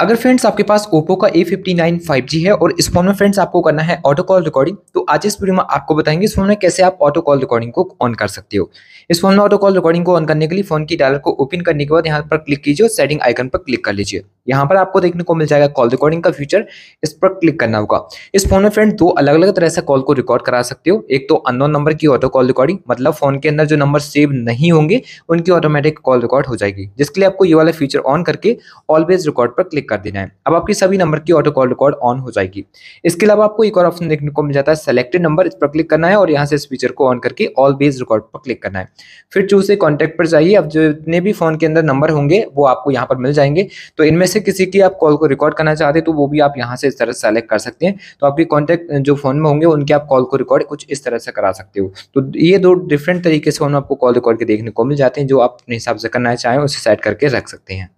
अगर फ्रेंड्स आपके पास ओप्पो का A fifty nine five G है और इस फोन में फ्रेंड्स आपको करना है ऑटो कॉल रिकॉर्डिंग तो आज इस वीडियो में आपको बताएंगे इस फोन में कैसे आप ऑटो कॉल रिकॉर्डिंग को ऑन कर सकते हो इस फोन में ऑटो कॉल रिकॉर्डिंग को ऑन करने के लिए फोन की डायलर को ओपन करने के बाद यहाँ पर क्लिक कीजिए और सेटिंग आइकन पर क्लिक कर लीजिए यहाँ पर आपको देखने को मिल जाएगा कॉल रिकॉर्डिंग का फीचर इस पर क्लिक करना होगा इस फोन में फ्रेंड दो अलग अलग तरह से कॉल को रिकॉर्ड करा सकते हो एक तो अननोन नंबर की ऑटो कॉल रिकॉर्डिंग मतलब फोन के अंदर जो नंबर सेव नहीं होंगे उनकी ऑटोमेटिक कॉल रिकॉर्ड हो जाएगी जिसके लिए आपको ये वाला फीचर ऑन करके ऑलवेज रिकॉर्ड पर क्लिक कर देना है अब आपकी सभी नंबर की ऑटो कॉल रिकॉर्ड ऑन हो जाएगी इसके अलावा आपको एक और ऑप्शन देखने को मिल जाता है सेलेक्टेड नंबर इस पर क्लिक करना है और यहाँ से इस फीचर को ऑन करके ऑलवेज रिकॉर्ड पर क्लिक करना है फिर चूज से पर जाइए अब जितने भी फोन के अंदर नंबर होंगे वो आपको यहाँ पर मिल जाएंगे तो इनमें से किसी की आप कॉल को रिकॉर्ड करना चाहते हैं तो वो भी आप यहाँ से इस तरह सेलेक्ट कर सकते हैं तो आपके कॉन्टैक्ट जो फोन में होंगे उनके आप कॉल को रिकॉर्ड कुछ इस तरह से करा सकते हो तो ये दो डिफरेंट तरीके से उन्हें आपको कॉल रिकॉर्ड के देखने को मिल जाते हैं जो आप अपने हिसाब से करना चाहें उसे सेट करके रख सकते हैं